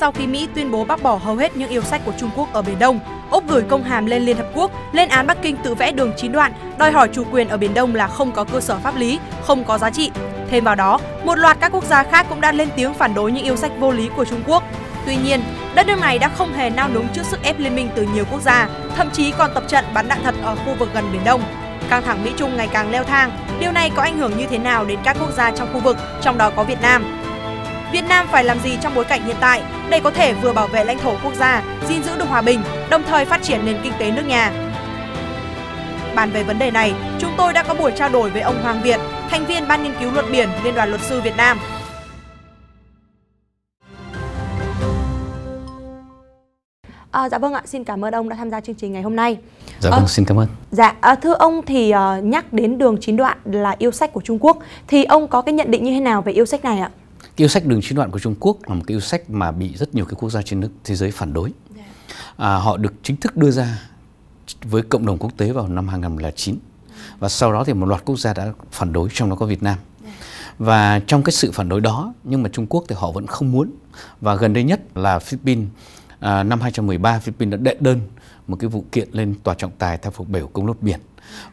sau khi Mỹ tuyên bố bác bỏ hầu hết những yêu sách của Trung Quốc ở Biển Đông. Úc gửi công hàm lên Liên Hợp Quốc, lên án Bắc Kinh tự vẽ đường chín đoạn, đòi hỏi chủ quyền ở Biển Đông là không có cơ sở pháp lý, không có giá trị. Thêm vào đó, một loạt các quốc gia khác cũng đã lên tiếng phản đối những yêu sách vô lý của Trung Quốc. Tuy nhiên, đất nước này đã không hề nao núng trước sức ép liên minh từ nhiều quốc gia, thậm chí còn tập trận bắn đạn thật ở khu vực gần Biển Đông. Căng thẳng Mỹ-Trung ngày càng leo thang, điều này có ảnh hưởng như thế nào đến các quốc gia trong khu vực, trong đó có Việt Nam? Việt Nam phải làm gì trong bối cảnh hiện tại để có thể vừa bảo vệ lãnh thổ quốc gia, gìn giữ được hòa bình, đồng thời phát triển nền kinh tế nước nhà. Bàn về vấn đề này, chúng tôi đã có buổi trao đổi với ông Hoàng Việt, thành viên Ban nghiên cứu luật biển Liên đoàn luật sư Việt Nam. À, dạ vâng ạ, xin cảm ơn ông đã tham gia chương trình ngày hôm nay. Dạ ờ, vâng, à, xin cảm ơn. Dạ, à, thưa ông thì à, nhắc đến đường chín đoạn là yêu sách của Trung Quốc thì ông có cái nhận định như thế nào về yêu sách này ạ? cái yêu sách đường chín đoạn của Trung Quốc là một cái yêu sách mà bị rất nhiều cái quốc gia trên nước thế giới phản đối. Dạ. À, họ được chính thức đưa ra với cộng đồng quốc tế vào năm 2009 và sau đó thì một loạt quốc gia đã phản đối trong đó có Việt Nam. Dạ. Và trong cái sự phản đối đó nhưng mà Trung Quốc thì họ vẫn không muốn và gần đây nhất là Philippines à, năm 2013 Philippines đã đệ đơn một cái vụ kiện lên tòa trọng tài theo phục biểu công lốt biển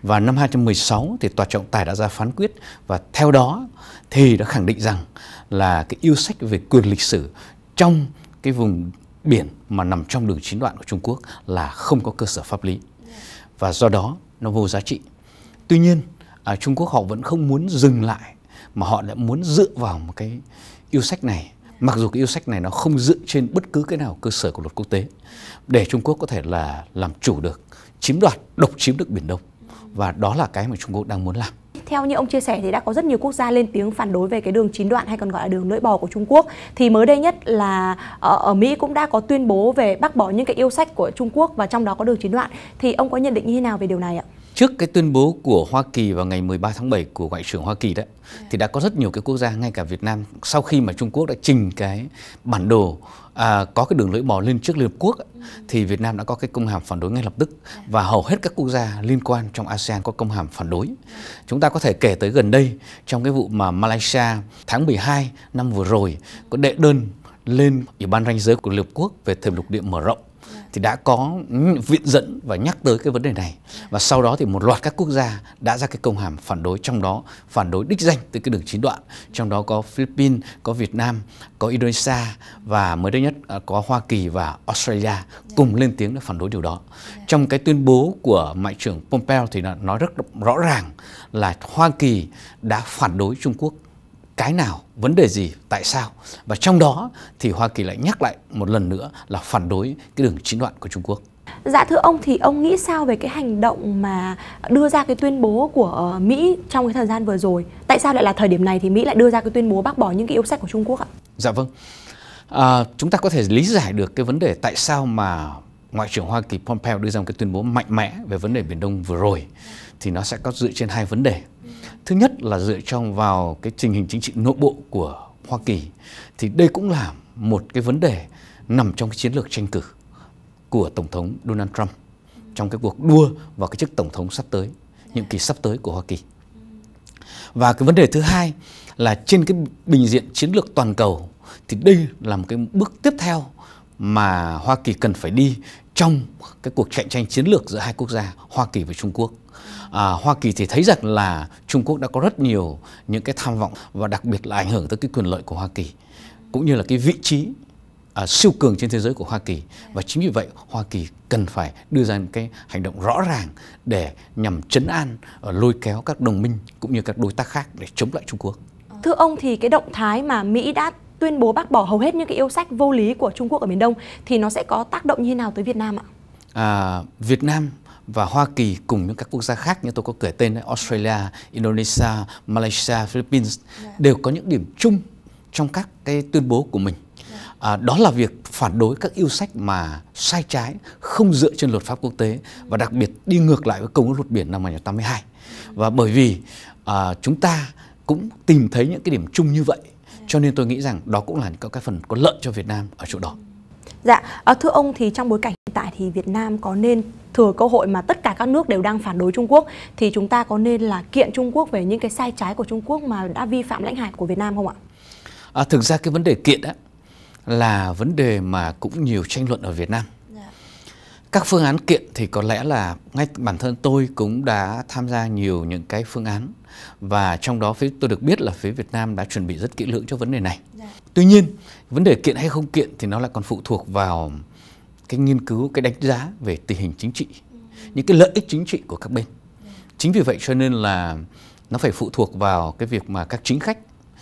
và năm 2016 thì tòa trọng tài đã ra phán quyết và theo đó thì đã khẳng định rằng là cái yêu sách về quyền lịch sử trong cái vùng biển mà nằm trong đường chín đoạn của Trung Quốc là không có cơ sở pháp lý và do đó nó vô giá trị. Tuy nhiên à, Trung Quốc họ vẫn không muốn dừng lại mà họ lại muốn dựa vào một cái yêu sách này mặc dù cái yêu sách này nó không dựa trên bất cứ cái nào cơ sở của luật quốc tế để Trung Quốc có thể là làm chủ được chiếm đoạt độc chiếm được biển Đông và đó là cái mà Trung Quốc đang muốn làm theo như ông chia sẻ thì đã có rất nhiều quốc gia lên tiếng phản đối về cái đường chín đoạn hay còn gọi là đường lưỡi bò của Trung Quốc. Thì mới đây nhất là ở, ờ, ở Mỹ cũng đã có tuyên bố về bác bỏ những cái yêu sách của Trung Quốc và trong đó có đường chín đoạn. Thì ông có nhận định như thế nào về điều này ạ? trước cái tuyên bố của Hoa Kỳ vào ngày 13 tháng 7 của Ngoại trưởng Hoa Kỳ đó dạ. thì đã có rất nhiều cái quốc gia ngay cả Việt Nam sau khi mà Trung Quốc đã trình cái bản đồ à, có cái đường lưỡi bò lên trước Liên Hợp Quốc ừ. thì Việt Nam đã có cái công hàm phản đối ngay lập tức dạ. và hầu hết các quốc gia liên quan trong ASEAN có công hàm phản đối. Dạ. Chúng ta có thể kể tới gần đây trong cái vụ mà Malaysia tháng 12 năm vừa rồi ừ. có đệ đơn lên Ủy ban ranh giới của Liên Hợp Quốc về thềm lục địa mở rộng thì đã có viện dẫn và nhắc tới cái vấn đề này và sau đó thì một loạt các quốc gia đã ra cái công hàm phản đối trong đó phản đối đích danh từ cái đường chín đoạn trong đó có Philippines, có Việt Nam, có Indonesia và mới đây nhất à, có Hoa Kỳ và Australia cùng dạ. lên tiếng để phản đối điều đó. Dạ. Trong cái tuyên bố của ngoại trưởng Pompeo thì nói rất rõ ràng là Hoa Kỳ đã phản đối Trung Quốc cái nào, vấn đề gì, tại sao. Và trong đó thì Hoa Kỳ lại nhắc lại một lần nữa là phản đối cái đường chính đoạn của Trung Quốc. Dạ thưa ông thì ông nghĩ sao về cái hành động mà đưa ra cái tuyên bố của ờ, Mỹ trong cái thời gian vừa rồi? Tại sao lại là thời điểm này thì Mỹ lại đưa ra cái tuyên bố bác bỏ những cái yêu sách của Trung Quốc ạ? Dạ vâng. À, chúng ta có thể lý giải được cái vấn đề tại sao mà Ngoại trưởng Hoa Kỳ Pompeo đưa ra một cái tuyên bố mạnh mẽ về vấn đề Biển Đông vừa rồi thì nó sẽ có dựa trên hai vấn đề thứ nhất là dựa trong vào cái tình hình chính trị nội bộ của Hoa Kỳ thì đây cũng là một cái vấn đề nằm trong cái chiến lược tranh cử của tổng thống Donald Trump trong cái cuộc đua vào cái chức tổng thống sắp tới nhiệm kỳ sắp tới của Hoa Kỳ và cái vấn đề thứ hai là trên cái bình diện chiến lược toàn cầu thì đây là một cái bước tiếp theo mà Hoa Kỳ cần phải đi trong cái cuộc cạnh tranh chiến lược giữa hai quốc gia Hoa Kỳ và Trung Quốc à, Hoa Kỳ thì thấy rằng là Trung Quốc đã có rất nhiều những cái tham vọng và đặc biệt là ảnh hưởng tới cái quyền lợi của Hoa Kỳ cũng như là cái vị trí à, siêu cường trên thế giới của Hoa Kỳ và chính vì vậy Hoa Kỳ cần phải đưa ra những cái hành động rõ ràng để nhằm chấn an à, lôi kéo các đồng minh cũng như các đối tác khác để chống lại Trung Quốc. Thưa ông thì cái động thái mà Mỹ đã tuyên bố bác bỏ hầu hết những cái yêu sách vô lý của Trung Quốc ở Miền Đông thì nó sẽ có tác động như thế nào tới Việt Nam ạ? À, Việt Nam và Hoa Kỳ cùng những các quốc gia khác như tôi có kể tên Australia, Indonesia, Malaysia, Philippines dạ. đều có những điểm chung trong các cái tuyên bố của mình. Dạ. À, đó là việc phản đối các yêu sách mà sai trái, không dựa trên luật pháp quốc tế và đặc biệt đi ngược lại với công ước luật biển năm 1982. Và bởi vì à, chúng ta cũng tìm thấy những cái điểm chung như vậy, dạ. cho nên tôi nghĩ rằng đó cũng là những cái phần có lợi cho Việt Nam ở chỗ đó. Dạ, ờ, thưa ông thì trong bối cảnh hiện tại thì Việt Nam có nên thừa cơ hội mà tất cả các nước đều đang phản đối Trung Quốc thì chúng ta có nên là kiện Trung Quốc về những cái sai trái của Trung Quốc mà đã vi phạm lãnh hải của Việt Nam không ạ? À, thực ra cái vấn đề kiện á là vấn đề mà cũng nhiều tranh luận ở Việt Nam các phương án kiện thì có lẽ là ngay bản thân tôi cũng đã tham gia nhiều những cái phương án và trong đó phía tôi được biết là phía Việt Nam đã chuẩn bị rất kỹ lưỡng cho vấn đề này. Dạ. Tuy nhiên vấn đề kiện hay không kiện thì nó lại còn phụ thuộc vào cái nghiên cứu, cái đánh giá về tình hình chính trị, ừ. những cái lợi ích chính trị của các bên. Dạ. Chính vì vậy cho nên là nó phải phụ thuộc vào cái việc mà các chính khách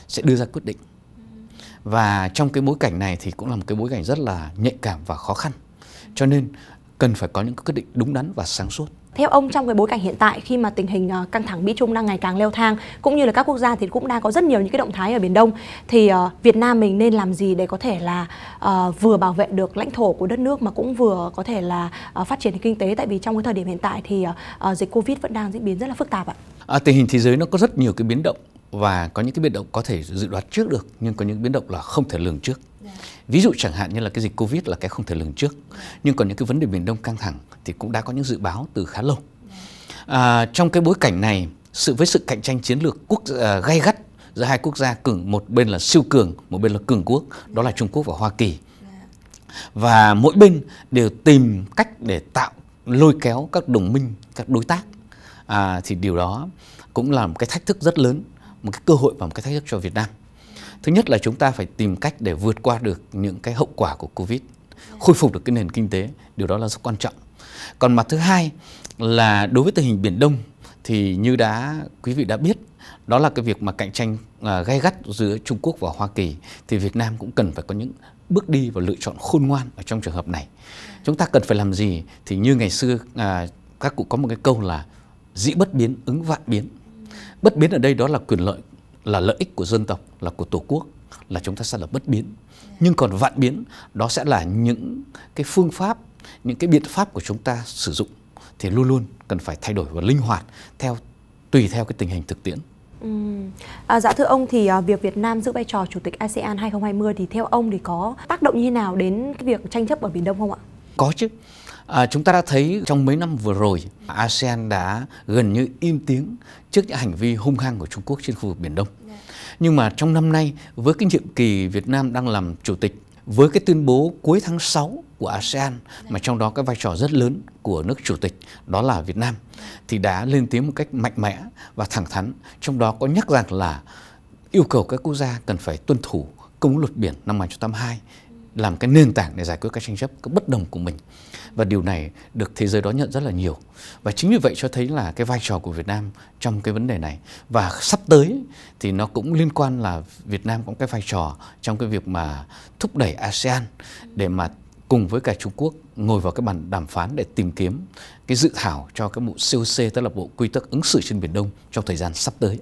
sẽ đưa ra quyết định. Ừ. Và trong cái bối cảnh này thì cũng là một cái bối cảnh rất là nhạy cảm và khó khăn cho nên cần phải có những quyết định đúng đắn và sáng suốt. Theo ông trong cái bối cảnh hiện tại khi mà tình hình à, căng thẳng Mỹ Trung đang ngày càng leo thang cũng như là các quốc gia thì cũng đang có rất nhiều những cái động thái ở Biển Đông thì à, Việt Nam mình nên làm gì để có thể là à, vừa bảo vệ được lãnh thổ của đất nước mà cũng vừa có thể là phát triển kinh tế tại vì trong cái thời điểm hiện tại thì dịch Covid vẫn đang diễn biến rất là phức tạp ạ. À, tình hình thế giới nó có rất nhiều cái biến động và có những cái biến động có thể dự đoán trước được nhưng có những biến động là không thể lường trước. Yeah. Dạ ví dụ chẳng hạn như là cái dịch covid là cái không thể lường trước nhưng còn những cái vấn đề biển đông căng thẳng thì cũng đã có những dự báo từ khá lâu à, trong cái bối cảnh này sự với sự cạnh tranh chiến lược quốc uh, gay gắt giữa hai quốc gia cường một bên là siêu cường một bên là cường quốc đó là trung quốc và hoa kỳ và mỗi bên đều tìm cách để tạo lôi kéo các đồng minh các đối tác à, thì điều đó cũng là một cái thách thức rất lớn một cái cơ hội và một cái thách thức cho việt nam Thứ nhất là chúng ta phải tìm cách để vượt qua được những cái hậu quả của Covid, khôi phục được cái nền kinh tế, điều đó là rất quan trọng. Còn mặt thứ hai là đối với tình hình Biển Đông thì như đã quý vị đã biết đó là cái việc mà cạnh tranh uh, gay gắt giữa Trung Quốc và Hoa Kỳ thì Việt Nam cũng cần phải có những bước đi và lựa chọn khôn ngoan ở trong trường hợp này. Chúng ta cần phải làm gì thì như ngày xưa à, các cụ có một cái câu là dĩ bất biến ứng vạn biến. Bất biến ở đây đó là quyền lợi là lợi ích của dân tộc, là của tổ quốc là chúng ta sẽ là bất biến. Nhưng còn vạn biến đó sẽ là những cái phương pháp, những cái biện pháp của chúng ta sử dụng thì luôn luôn cần phải thay đổi và linh hoạt theo tùy theo cái tình hình thực tiễn. Ừ. À, dạ thưa ông thì à, việc Việt Nam giữ vai trò chủ tịch ASEAN 2020 thì theo ông thì có tác động như thế nào đến cái việc tranh chấp ở Biển Đông không ạ? Có chứ. À, chúng ta đã thấy trong mấy năm vừa rồi, ASEAN đã gần như im tiếng trước những hành vi hung hăng của Trung Quốc trên khu vực Biển Đông. Dạ. Nhưng mà trong năm nay, với cái nhiệm kỳ Việt Nam đang làm chủ tịch, với cái tuyên bố cuối tháng 6 của ASEAN dạ. mà trong đó cái vai trò rất lớn của nước chủ tịch đó là Việt Nam thì đã lên tiếng một cách mạnh mẽ và thẳng thắn, trong đó có nhắc rằng là yêu cầu các quốc gia cần phải tuân thủ công luật biển năm 1982 làm cái nền tảng để giải quyết các tranh chấp, các bất đồng của mình và điều này được thế giới đón nhận rất là nhiều và chính vì vậy cho thấy là cái vai trò của Việt Nam trong cái vấn đề này và sắp tới thì nó cũng liên quan là Việt Nam cũng cái vai trò trong cái việc mà thúc đẩy ASEAN để mà cùng với cả Trung Quốc ngồi vào cái bàn đàm phán để tìm kiếm cái dự thảo cho cái bộ COC tức là bộ quy tắc ứng xử trên biển Đông trong thời gian sắp tới.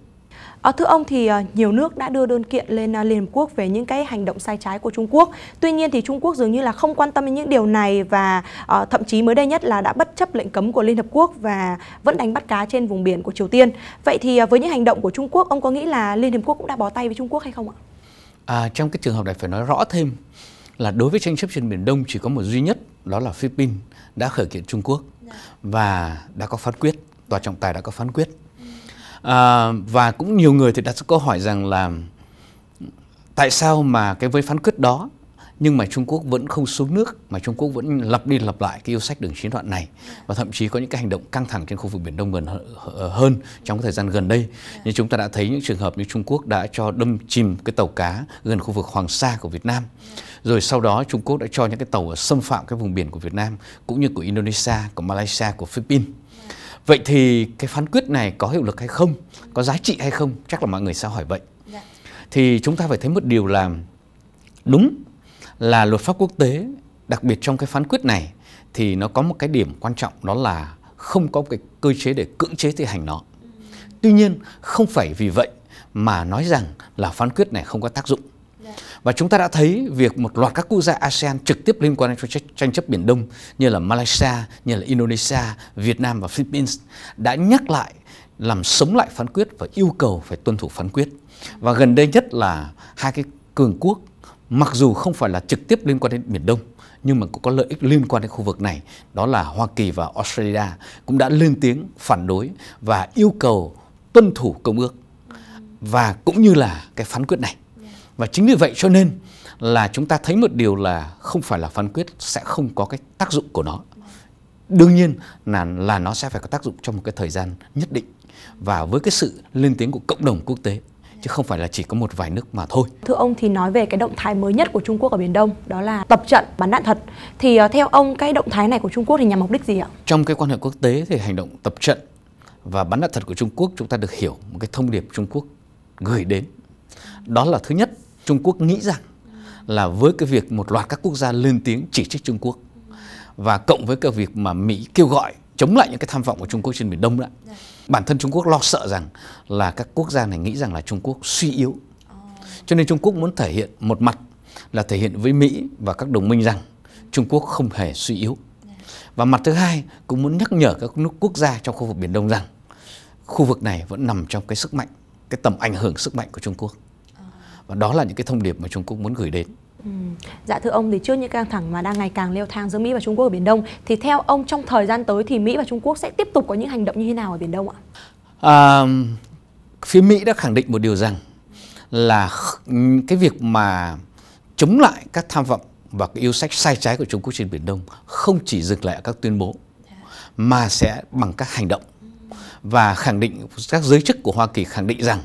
À, thưa ông thì ờ, nhiều nước đã đưa đơn kiện lên ờ, Liên Hợp Quốc về những cái hành động sai trái của Trung Quốc. Tuy nhiên thì Trung Quốc dường như là không quan tâm đến những điều này và à, thậm chí mới đây nhất là đã bất chấp lệnh cấm của Liên Hợp Quốc và vẫn đánh bắt cá trên vùng biển của Triều Tiên. Vậy thì với những hành động của Trung Quốc, ông có nghĩ là Liên Hợp Quốc cũng đã bó tay với Trung Quốc hay không ạ? À, trong cái trường hợp này phải nói rõ thêm là đối với tranh chấp trên Biển Đông chỉ có một duy nhất đó là Philippines đã khởi kiện Trung Quốc dạ. và đã có phán quyết, tòa trọng tài đã có phán quyết à, và cũng nhiều người thì đặt câu hỏi rằng là tại sao mà cái với phán quyết đó nhưng mà Trung Quốc vẫn không xuống nước mà Trung Quốc vẫn lặp đi lặp lại cái yêu sách đường chiến đoạn này và thậm chí có những cái hành động căng thẳng trên khu vực biển Đông gần ờ, hơn trong thời gian gần đây dạ. như chúng ta đã thấy những trường hợp như Trung Quốc đã cho đâm chìm cái tàu cá gần khu vực Hoàng Sa của Việt Nam dạ. rồi sau đó Trung Quốc đã cho những cái tàu xâm phạm cái vùng biển của Việt Nam cũng như của Indonesia của Malaysia của Philippines Vậy thì cái phán quyết này có hiệu lực hay không, có giá trị hay không, chắc là mọi người sẽ hỏi vậy. Dạ. Thì chúng ta phải thấy một điều là đúng là luật pháp quốc tế, đặc biệt trong cái phán quyết này thì nó có một cái điểm quan trọng đó là không có cái cơ chế để cưỡng chế thi hành nó. Ừ. Tuy nhiên, không phải vì vậy mà nói rằng là phán quyết này không có tác dụng và chúng ta đã thấy việc một loạt các quốc gia ASEAN trực tiếp liên quan đến tranh chấp Biển Đông như là Malaysia, như là Indonesia, Việt Nam và Philippines đã nhắc lại làm sống lại phán quyết và yêu cầu phải tuân thủ phán quyết. Và gần đây nhất là hai cái cường quốc mặc dù không phải là trực tiếp liên quan đến Biển Đông nhưng mà cũng có lợi ích liên quan đến khu vực này đó là Hoa Kỳ và Australia cũng đã lên tiếng phản đối và yêu cầu tuân thủ công ước và cũng như là cái phán quyết này và chính vì vậy cho nên là chúng ta thấy một điều là không phải là phán quyết sẽ không có cái tác dụng của nó. Đương nhiên là là nó sẽ phải có tác dụng trong một cái thời gian nhất định và với cái sự lên tiếng của cộng đồng quốc tế chứ không phải là chỉ có một vài nước mà thôi. Thưa ông thì nói về cái động thái mới nhất của Trung Quốc ở Biển Đông đó là tập trận bắn đạn thật. Thì ờ, theo ông cái động thái này của Trung Quốc thì nhằm mục đích gì ạ? Trong cái quan hệ quốc tế thì hành động tập trận và bắn đạn thật của Trung Quốc chúng ta được hiểu một cái thông điệp Trung Quốc gửi đến. Đó là thứ nhất Trung Quốc nghĩ rằng là với cái việc một loạt các quốc gia lên tiếng chỉ trích Trung Quốc và cộng với cái việc mà Mỹ kêu gọi chống lại những cái tham vọng của Trung Quốc trên Biển Đông đó, dạ. bản thân Trung Quốc lo sợ rằng là các quốc gia này nghĩ rằng là Trung Quốc suy yếu. Cho nên Trung Quốc muốn thể hiện một mặt là thể hiện với Mỹ và các đồng minh rằng Trung Quốc không hề suy yếu. Và mặt thứ hai cũng muốn nhắc nhở các nước quốc gia trong khu vực Biển Đông rằng khu vực này vẫn nằm trong cái sức mạnh, cái tầm ảnh hưởng sức mạnh của Trung Quốc và đó là những cái thông điệp mà Trung Quốc muốn gửi đến Ừ. Dạ thưa ông thì trước những căng thẳng mà đang ngày càng leo thang giữa Mỹ và Trung Quốc ở Biển Đông thì theo ông trong thời gian tới thì Mỹ và Trung Quốc sẽ tiếp tục có những hành động như thế nào ở Biển Đông ạ? À, phía Mỹ đã khẳng định một điều rằng là cái việc mà chống lại các tham vọng và cái yêu sách sai trái của Trung Quốc trên Biển Đông không chỉ dừng lại ở các tuyên bố mà sẽ bằng các hành động và khẳng định các giới chức của Hoa Kỳ khẳng định rằng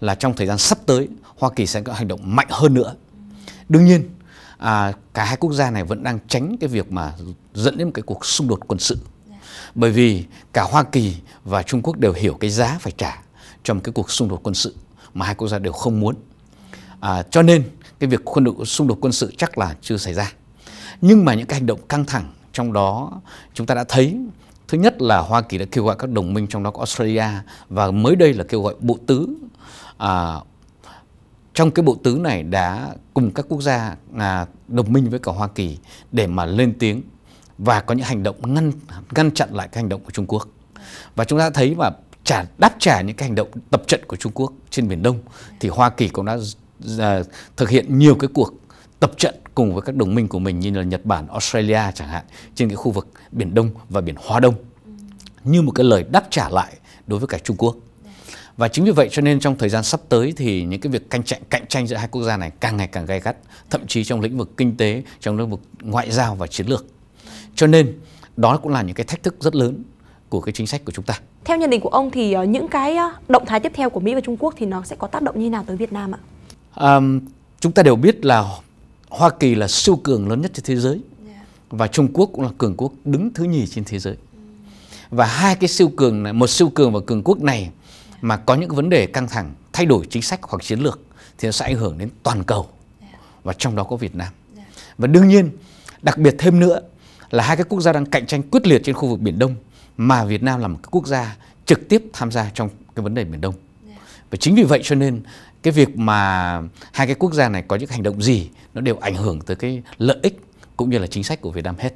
là trong thời gian sắp tới Hoa Kỳ sẽ có hành động mạnh hơn nữa. Đương nhiên à, cả hai quốc gia này vẫn đang tránh cái việc mà dẫn đến một cái cuộc xung đột quân sự. Bởi vì cả Hoa Kỳ và Trung Quốc đều hiểu cái giá phải trả trong cái cuộc xung đột quân sự mà hai quốc gia đều không muốn. À, cho nên cái việc quân đội, xung đột quân sự chắc là chưa xảy ra. Nhưng mà những cái hành động căng thẳng trong đó chúng ta đã thấy Thứ nhất là Hoa Kỳ đã kêu gọi các đồng minh trong đó có Australia và mới đây là kêu gọi bộ tứ. À, trong cái bộ tứ này đã cùng các quốc gia à, đồng minh với cả Hoa Kỳ để mà lên tiếng và có những hành động ngăn ngăn chặn lại các hành động của Trung Quốc. Và chúng ta thấy mà trả đáp trả những cái hành động tập trận của Trung Quốc trên biển Đông thì Hoa Kỳ cũng đã uh, thực hiện nhiều cái cuộc tập trận cùng với các đồng minh của mình như là Nhật Bản, Australia chẳng hạn trên cái khu vực Biển Đông và Biển Hoa Đông như một cái lời đáp trả lại đối với cả Trung Quốc. Và chính vì vậy cho nên trong thời gian sắp tới thì những cái việc cạnh tranh cạnh tranh giữa hai quốc gia này càng ngày càng gay gắt, thậm chí trong lĩnh vực kinh tế, trong lĩnh vực ngoại giao và chiến lược. Cho nên đó cũng là những cái thách thức rất lớn của cái chính sách của chúng ta. Theo nhận định của ông thì ờ, những cái ờ, động thái tiếp theo của Mỹ và Trung Quốc thì nó sẽ có tác động như nào tới Việt Nam ạ? À, chúng ta đều biết là Hoa Kỳ là siêu cường lớn nhất trên thế giới và Trung Quốc cũng là cường quốc đứng thứ nhì trên thế giới. Và hai cái siêu cường này, một siêu cường và cường quốc này mà có những vấn đề căng thẳng, thay đổi chính sách hoặc chiến lược thì nó sẽ ảnh hưởng đến toàn cầu và trong đó có Việt Nam. Và đương nhiên, đặc biệt thêm nữa là hai cái quốc gia đang cạnh tranh quyết liệt trên khu vực Biển Đông mà Việt Nam là một cái quốc gia trực tiếp tham gia trong cái vấn đề Biển Đông. Và chính vì vậy cho nên cái việc mà hai cái quốc gia này có những hành động gì nó đều ảnh hưởng tới cái lợi ích cũng như là chính sách của Việt Nam hết.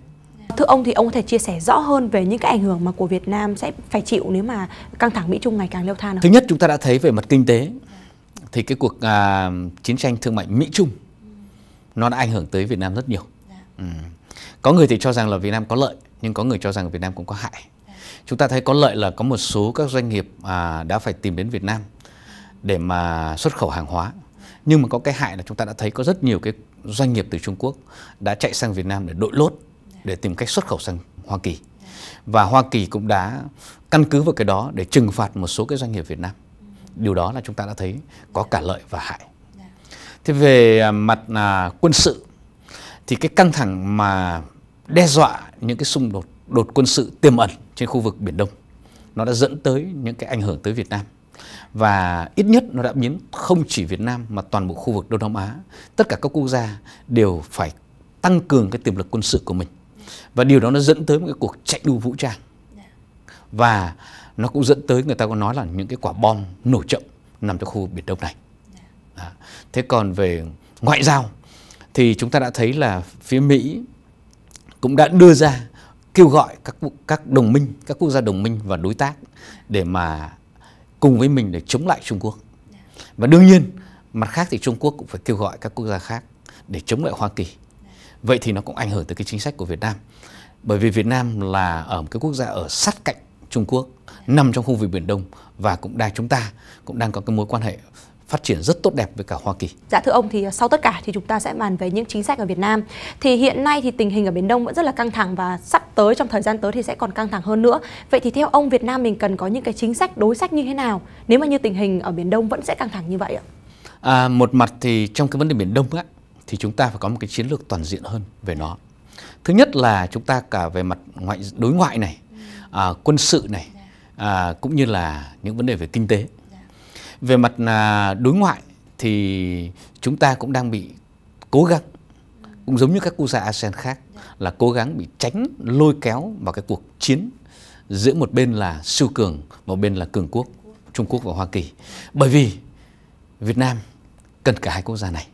Thưa ông thì ông có thể chia sẻ rõ hơn về những cái ảnh hưởng mà của Việt Nam sẽ phải chịu nếu mà căng thẳng Mỹ Trung ngày càng leo thang không? Thứ nhất chúng ta đã thấy về mặt kinh tế thì cái cuộc à, chiến tranh thương mại Mỹ Trung nó đã ảnh hưởng tới Việt Nam rất nhiều. Dạ. Ừ. Có người thì cho rằng là Việt Nam có lợi nhưng có người cho rằng Việt Nam cũng có hại. Chúng ta thấy có lợi là có một số các doanh nghiệp à, đã phải tìm đến Việt Nam để mà xuất khẩu hàng hóa nhưng mà có cái hại là chúng ta đã thấy có rất nhiều cái doanh nghiệp từ Trung Quốc đã chạy sang Việt Nam để đội lốt để tìm cách xuất khẩu sang Hoa Kỳ và Hoa Kỳ cũng đã căn cứ vào cái đó để trừng phạt một số cái doanh nghiệp Việt Nam điều đó là chúng ta đã thấy có cả lợi và hại thế về à, mặt là quân sự thì cái căng thẳng mà đe dọa những cái xung đột đột quân sự tiềm ẩn trên khu vực biển Đông nó đã dẫn tới những cái ảnh hưởng tới Việt Nam và ít nhất nó đã biến không chỉ Việt Nam mà toàn bộ khu vực Đông Nam Á, tất cả các quốc gia đều phải tăng cường cái tiềm lực quân sự của mình. Và điều đó nó dẫn tới một cái cuộc chạy đua vũ trang. Và nó cũng dẫn tới người ta có nói là những cái quả bom nổ chậm nằm trong khu vực Biển Đông này. À, thế còn về ngoại giao thì chúng ta đã thấy là phía Mỹ cũng đã đưa ra kêu gọi các các đồng minh, các quốc gia đồng minh và đối tác để mà cùng với mình để chống lại Trung Quốc. Và đương nhiên, mặt khác thì Trung Quốc cũng phải kêu gọi các quốc gia khác để chống lại Hoa Kỳ. Vậy thì nó cũng ảnh hưởng tới cái chính sách của Việt Nam. Bởi vì Việt Nam là ở ờ, một cái quốc gia ở sát cạnh Trung Quốc, nằm trong khu vực Biển Đông và cũng đang chúng ta cũng đang có cái mối quan hệ phát triển rất tốt đẹp với cả Hoa Kỳ. Dạ thưa ông thì sau tất cả thì chúng ta sẽ bàn về những chính sách ở Việt Nam. Thì hiện nay thì tình hình ở Biển Đông vẫn rất là căng thẳng và sắp tới trong thời gian tới thì sẽ còn căng thẳng hơn nữa. Vậy thì theo ông Việt Nam mình cần có những cái chính sách đối sách như thế nào nếu mà như tình hình ở Biển Đông vẫn sẽ căng thẳng như vậy ạ? À, một mặt thì trong cái vấn đề Biển Đông á, thì chúng ta phải có một cái chiến lược toàn diện hơn về nó. Thứ nhất là chúng ta cả về mặt ngoại đối ngoại này, à, quân sự này, à, cũng như là những vấn đề về kinh tế về mặt à, đối ngoại thì chúng ta cũng đang bị cố gắng cũng giống như các quốc gia ASEAN khác là cố gắng bị tránh lôi kéo vào cái cuộc chiến giữa một bên là siêu cường, một bên là cường quốc Trung Quốc và Hoa Kỳ. Bởi vì Việt Nam cần cả hai quốc gia này.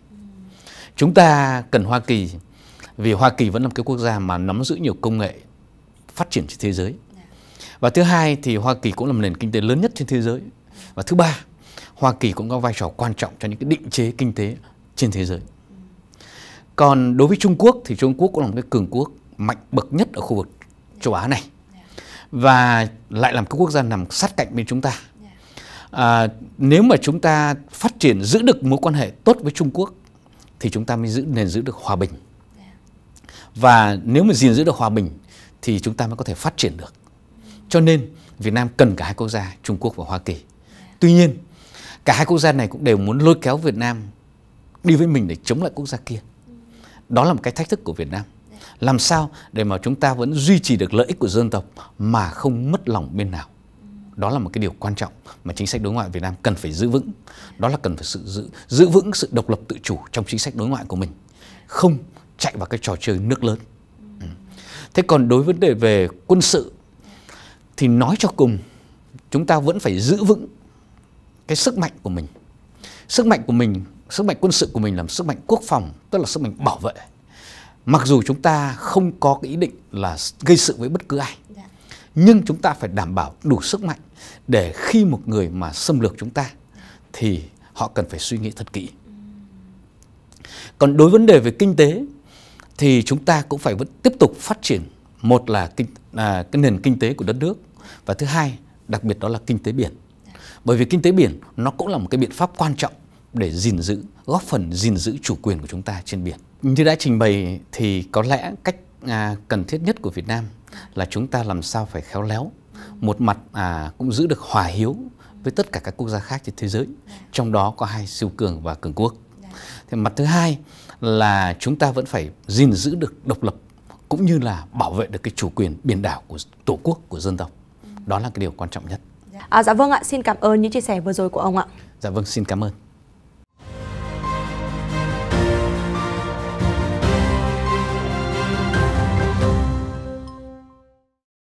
Chúng ta cần Hoa Kỳ vì Hoa Kỳ vẫn là một cái quốc gia mà nắm giữ nhiều công nghệ phát triển trên thế giới. Và thứ hai thì Hoa Kỳ cũng là một nền kinh tế lớn nhất trên thế giới. Và thứ ba Hoa Kỳ cũng có vai trò quan trọng cho những cái định chế kinh tế trên thế giới. Còn đối với Trung Quốc thì Trung Quốc cũng là một cái cường quốc mạnh bậc nhất ở khu vực châu Á này và lại là một cái quốc gia nằm sát cạnh bên chúng ta. À, nếu mà chúng ta phát triển giữ được mối quan hệ tốt với Trung Quốc thì chúng ta mới giữ nền giữ được hòa bình và nếu mà gìn giữ được hòa bình thì chúng ta mới có thể phát triển được. Cho nên Việt Nam cần cả hai quốc gia Trung Quốc và Hoa Kỳ. Tuy nhiên cả hai quốc gia này cũng đều muốn lôi kéo Việt Nam đi với mình để chống lại quốc gia kia đó là một cái thách thức của Việt Nam làm sao để mà chúng ta vẫn duy trì được lợi ích của dân tộc mà không mất lòng bên nào đó là một cái điều quan trọng mà chính sách đối ngoại Việt Nam cần phải giữ vững đó là cần phải sự giữ giữ vững sự độc lập tự chủ trong chính sách đối ngoại của mình không chạy vào cái trò chơi nước lớn ừ. thế còn đối với vấn đề về quân sự thì nói cho cùng chúng ta vẫn phải giữ vững cái sức mạnh của mình sức mạnh của mình sức mạnh quân sự của mình là sức mạnh quốc phòng tức là sức mạnh bảo vệ mặc dù chúng ta không có cái ý định là gây sự với bất cứ ai dạ. nhưng chúng ta phải đảm bảo đủ sức mạnh để khi một người mà xâm lược chúng ta thì họ cần phải suy nghĩ thật kỹ còn đối vấn đề về kinh tế thì chúng ta cũng phải vẫn tiếp tục phát triển một là kinh, à, cái nền kinh tế của đất nước và thứ hai đặc biệt đó là kinh tế biển bởi vì kinh tế biển nó cũng là một cái biện pháp quan trọng để gìn giữ góp phần gìn giữ chủ quyền của chúng ta trên biển như đã trình bày thì có lẽ cách à, cần thiết nhất của Việt Nam là chúng ta làm sao phải khéo léo một mặt à, cũng giữ được hòa hiếu với tất cả các quốc gia khác trên thế giới trong đó có hai siêu cường và cường quốc thì mặt thứ hai là chúng ta vẫn phải gìn giữ được độc lập cũng như là bảo vệ được cái chủ quyền biển đảo của tổ quốc của dân tộc đó là cái điều quan trọng nhất À, dạ vâng ạ, xin cảm ơn những chia sẻ vừa rồi của ông ạ. Dạ vâng, xin cảm ơn.